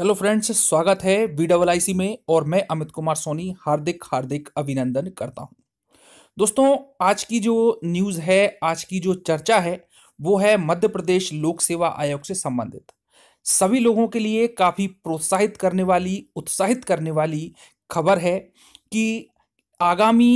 hello friends स्वागत है B double आई सी में और मैं अमित कुमार सोनी हार्दिक हार्दिक अभिनंदन करता हूं दोस्तों आज की जो न्यूज़ है आज की जो चर्चा है वो है मध्य प्रदेश लोक सेवा आयोग से संबंधित सभी लोगों के लिए काफ़ी प्रोत्साहित करने वाली उत्साहित करने वाली खबर है कि आगामी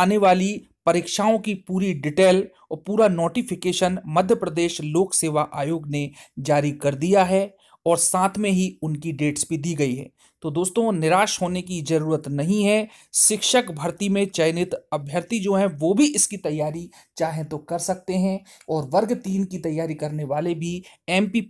आने वाली परीक्षाओं की पूरी डिटेल और पूरा नोटिफिकेशन मध्य प्रदेश लोक सेवा आयोग ने जारी कर दिया है और साथ में ही उनकी डेट्स भी दी गई है तो दोस्तों निराश होने की ज़रूरत नहीं है शिक्षक भर्ती में चयनित अभ्यर्थी जो हैं वो भी इसकी तैयारी चाहें तो कर सकते हैं और वर्ग तीन की तैयारी करने वाले भी एम की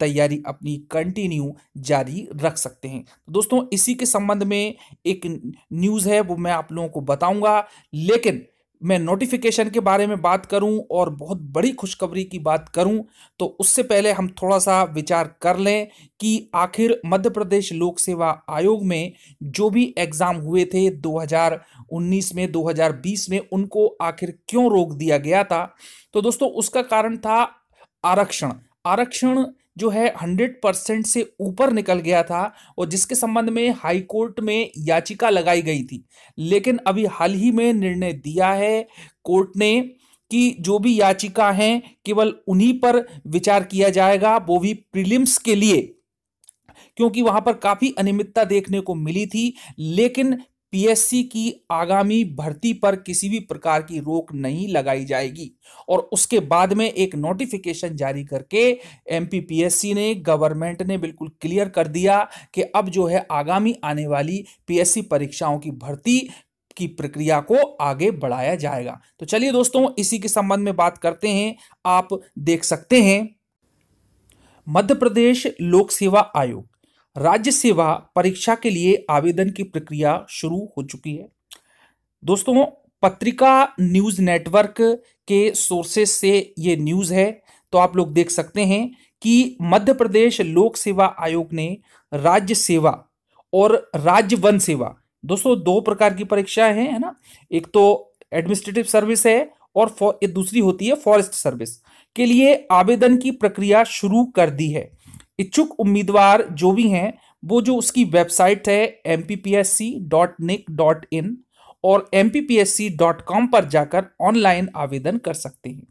तैयारी अपनी कंटिन्यू जारी रख सकते हैं तो दोस्तों इसी के संबंध में एक न्यूज़ है वो मैं आप लोगों को बताऊँगा लेकिन मैं नोटिफिकेशन के बारे में बात करूं और बहुत बड़ी खुशखबरी की बात करूं तो उससे पहले हम थोड़ा सा विचार कर लें कि आखिर मध्य प्रदेश लोक सेवा आयोग में जो भी एग्ज़ाम हुए थे 2019 में 2020 में उनको आखिर क्यों रोक दिया गया था तो दोस्तों उसका कारण था आरक्षण आरक्षण जो है हंड्रेड परसेंट से ऊपर निकल गया था और जिसके संबंध में हाई कोर्ट में याचिका लगाई गई थी लेकिन अभी हाल ही में निर्णय दिया है कोर्ट ने कि जो भी याचिका हैं केवल उन्हीं पर विचार किया जाएगा वो भी प्रीलिम्स के लिए क्योंकि वहां पर काफी अनियमितता देखने को मिली थी लेकिन पीएससी की आगामी भर्ती पर किसी भी प्रकार की रोक नहीं लगाई जाएगी और उसके बाद में एक नोटिफिकेशन जारी करके एमपीपीएससी ने गवर्नमेंट ने बिल्कुल क्लियर कर दिया कि अब जो है आगामी आने वाली पीएससी परीक्षाओं की भर्ती की प्रक्रिया को आगे बढ़ाया जाएगा तो चलिए दोस्तों इसी के संबंध में बात करते हैं आप देख सकते हैं मध्य प्रदेश लोक सेवा आयोग राज्य सेवा परीक्षा के लिए आवेदन की प्रक्रिया शुरू हो चुकी है दोस्तों पत्रिका न्यूज़ नेटवर्क के सोर्सेस से ये न्यूज़ है तो आप लोग देख सकते हैं कि मध्य प्रदेश लोक सेवा आयोग ने राज्य सेवा और राज्य वन सेवा दोस्तों दो प्रकार की परीक्षाएं हैं है ना एक तो एडमिनिस्ट्रेटिव सर्विस है और दूसरी होती है फॉरेस्ट सर्विस के लिए आवेदन की प्रक्रिया शुरू कर दी है इच्छुक उम्मीदवार जो भी हैं वो जो उसकी वेबसाइट है M P P S C dot nic dot in और M P P S C dot com पर जाकर ऑनलाइन आवेदन कर सकते हैं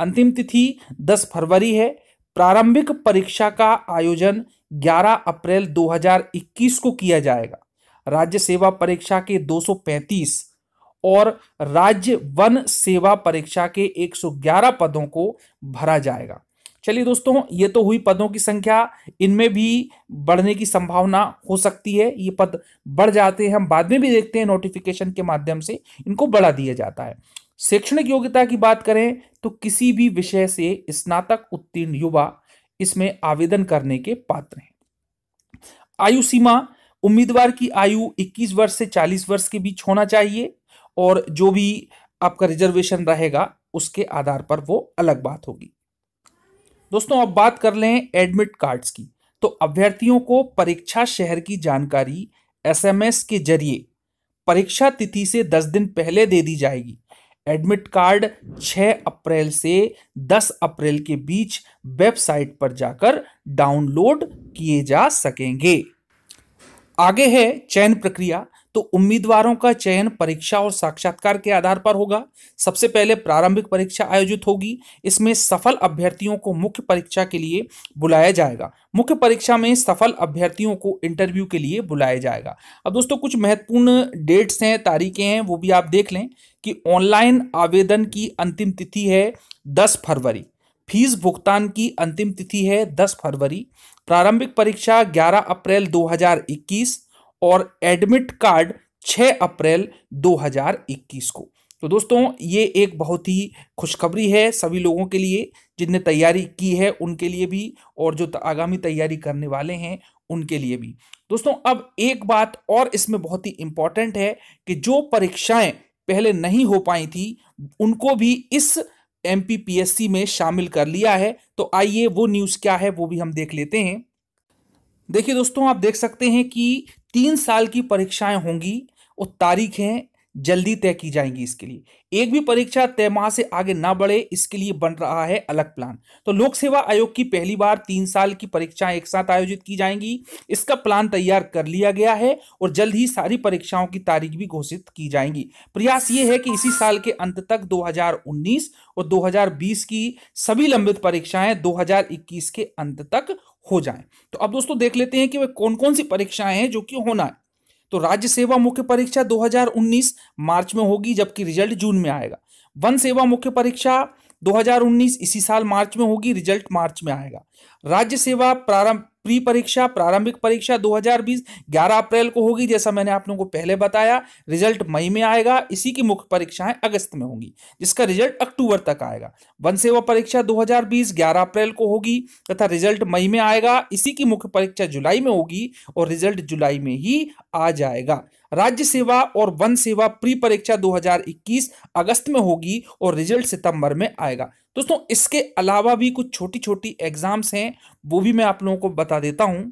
अंतिम तिथि 10 फरवरी है प्रारंभिक परीक्षा का आयोजन 11 अप्रैल 2021 को किया जाएगा राज्य सेवा परीक्षा के 235 और राज्य वन सेवा परीक्षा के 111 पदों को भरा जाएगा चलिए दोस्तों ये तो हुई पदों की संख्या इनमें भी बढ़ने की संभावना हो सकती है ये पद बढ़ जाते हैं हम बाद में भी देखते हैं नोटिफिकेशन के माध्यम से इनको बढ़ा दिया जाता है शैक्षणिक योग्यता की बात करें तो किसी भी विषय से स्नातक उत्तीर्ण युवा इसमें आवेदन करने के पात्र हैं आयु सीमा उम्मीदवार की आयु 21 वर्ष से 40 वर्ष के बीच होना चाहिए और जो भी आपका रिजर्वेशन रहेगा उसके आधार पर वो अलग बात होगी दोस्तों अब बात कर लें एडमिट कार्ड्स की तो अभ्यर्थियों को परीक्षा शहर की जानकारी एसएमएस के जरिए परीक्षा तिथि से दस दिन पहले दे दी जाएगी एडमिट कार्ड 6 अप्रैल से 10 अप्रैल के बीच वेबसाइट पर जाकर डाउनलोड किए जा सकेंगे आगे है चयन प्रक्रिया तो उम्मीदवारों का चयन परीक्षा और साक्षात्कार के आधार पर होगा सबसे पहले प्रारंभिक परीक्षा आयोजित होगी इसमें सफल अभ्यर्थियों को मुख्य परीक्षा के लिए बुलाया जाएगा मुख्य परीक्षा में सफल अभ्यर्थियों को इंटरव्यू के लिए बुलाया जाएगा अब दोस्तों कुछ महत्वपूर्ण डेट्स हैं तारीखें हैं वो भी आप देख लें कि ऑनलाइन आवेदन की अंतिम तिथि है दस फरवरी फीस भुगतान की अंतिम तिथि है 10 फरवरी प्रारंभिक परीक्षा 11 अप्रैल 2021 और एडमिट कार्ड 6 अप्रैल 2021 को तो दोस्तों ये एक बहुत ही खुशखबरी है सभी लोगों के लिए जिनने तैयारी की है उनके लिए भी और जो आगामी तैयारी करने वाले हैं उनके लिए भी दोस्तों अब एक बात और इसमें बहुत ही इम्पॉर्टेंट है कि जो परीक्षाएं पहले नहीं हो पाई थी उनको भी इस एम में शामिल कर लिया है तो आइए वो न्यूज़ क्या है वो भी हम देख लेते हैं देखिए दोस्तों आप देख सकते हैं कि तीन साल की परीक्षाएं होंगी और तारीखें जल्दी तय की जाएंगी इसके लिए एक भी परीक्षा तय माह से आगे ना बढ़े इसके लिए बन रहा है अलग प्लान तो लोक सेवा आयोग की पहली बार तीन साल की परीक्षाएं एक साथ आयोजित की जाएंगी इसका प्लान तैयार कर लिया गया है और जल्द ही सारी परीक्षाओं की तारीख भी घोषित की जाएंगी प्रयास ये है कि इसी साल के अंत तक 2019 और 2020 की सभी लंबित परीक्षाएं 2021 के अंत तक हो जाएं तो अब दोस्तों देख लेते हैं कि वे कौन कौन सी परीक्षाएं हैं जो कि होना है तो राज्य सेवा मुख्य परीक्षा 2019 मार्च में होगी जबकि रिजल्ट जून में आएगा वन सेवा मुख्य परीक्षा 2019 इसी साल मार्च में होगी रिजल्ट मार्च में आएगा राज्य सेवा प्रारंभ प्री परीक्षा प्रारंभिक परीक्षा 2020 11 अप्रैल को होगी जैसा मैंने आप लोगों को पहले बताया रिजल्ट मई में आएगा इसी की मुख्य परीक्षाएं अगस्त में होंगी जिसका रिजल्ट अक्टूबर तक आएगा वन सेवा परीक्षा 2020 11 अप्रैल को होगी तथा रिजल्ट मई में आएगा इसी की मुख्य परीक्षा जुलाई में होगी और रिजल्ट जुलाई में ही आ जाएगा राज्य सेवा और वन सेवा प्री परीक्षा 2021 अगस्त में होगी और रिजल्ट सितंबर में आएगा दोस्तों इसके अलावा भी कुछ छोटी छोटी एग्जाम्स हैं वो भी मैं आप लोगों को बता देता हूं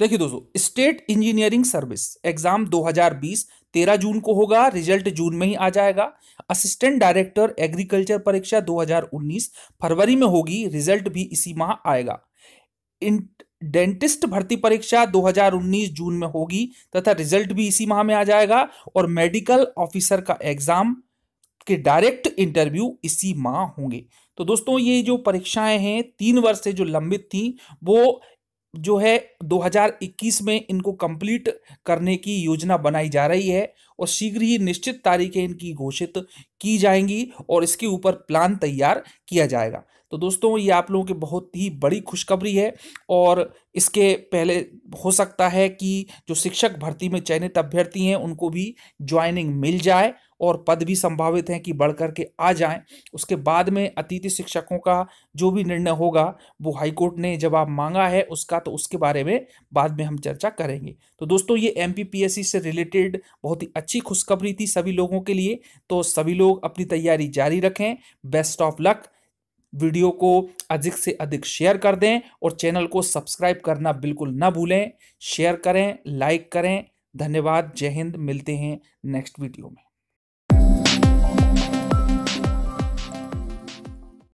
देखिए दोस्तों स्टेट इंजीनियरिंग सर्विस एग्जाम 2020 13 जून को होगा रिजल्ट जून में ही आ जाएगा असिस्टेंट डायरेक्टर एग्रीकल्चर परीक्षा 2019 फरवरी में होगी रिजल्ट भी इसी माह आएगा डेंटिस्ट भर्ती परीक्षा 2019 जून में होगी तथा रिजल्ट भी इसी माह में आ जाएगा और मेडिकल ऑफिसर का एग्जाम के डायरेक्ट इंटरव्यू इसी माह होंगे तो दोस्तों ये जो परीक्षाएं हैं तीन वर्ष से जो लंबित थी वो जो है 2021 में इनको कंप्लीट करने की योजना बनाई जा रही है और शीघ्र ही निश्चित तारीखें इनकी घोषित की जाएंगी और इसके ऊपर प्लान तैयार किया जाएगा तो दोस्तों ये आप लोगों की बहुत ही बड़ी खुशखबरी है और इसके पहले हो सकता है कि जो शिक्षक भर्ती में चयनित अभ्यर्थी हैं उनको भी ज्वाइनिंग मिल जाए और पद भी संभावित हैं कि बढ़ करके आ जाएं उसके बाद में अतिथि शिक्षकों का जो भी निर्णय होगा वो हाईकोर्ट ने जवाब मांगा है उसका तो उसके बारे में बाद में हम चर्चा करेंगे तो दोस्तों ये एम से रिलेटेड बहुत ही अच्छी खुशखबरी थी सभी लोगों के लिए तो सभी लोग अपनी तैयारी जारी रखें बेस्ट ऑफ लक वीडियो को अधिक से अधिक शेयर कर दें और चैनल को सब्सक्राइब करना बिल्कुल ना भूलें शेयर करें लाइक करें धन्यवाद जय हिंद मिलते हैं नेक्स्ट वीडियो में